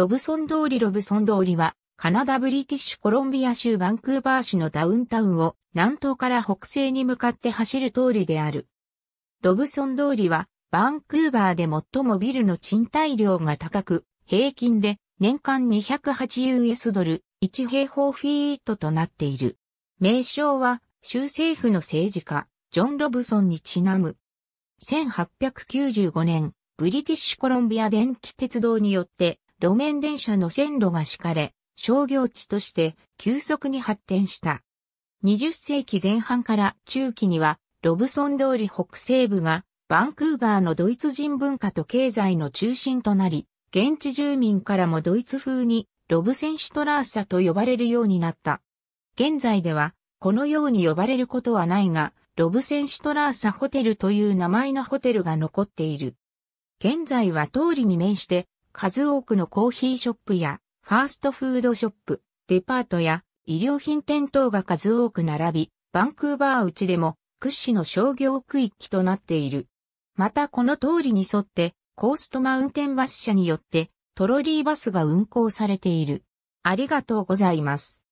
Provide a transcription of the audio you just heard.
ロブソン通りロブソン通りは、カナダブリティッシュコロンビア州バンクーバー市のダウンタウンを南東から北西に向かって走る通りである。ロブソン通りは、バンクーバーで最もビルの賃貸量が高く、平均で年間 208US ドル1平方フィートとなっている。名称は州政府の政治家、ジョン・ロブソンにちなむ。1895年、ブリティッシュコロンビア電気鉄道によって路面電車の線路が敷かれ、商業地として急速に発展した。20世紀前半から中期には、ロブソン通り北西部が、バンクーバーのドイツ人文化と経済の中心となり、現地住民からもドイツ風に、ロブセンシュトラーサと呼ばれるようになった。現在では、このように呼ばれることはないが、ロブセンシュトラーサホテルという名前のホテルが残っている。現在は通りに面して数多くのコーヒーショップやファーストフードショップ、デパートや衣料品店等が数多く並び、バンクーバー内でも屈指の商業区域となっている。またこの通りに沿ってコーストマウンテンバス社によってトロリーバスが運行されている。ありがとうございます。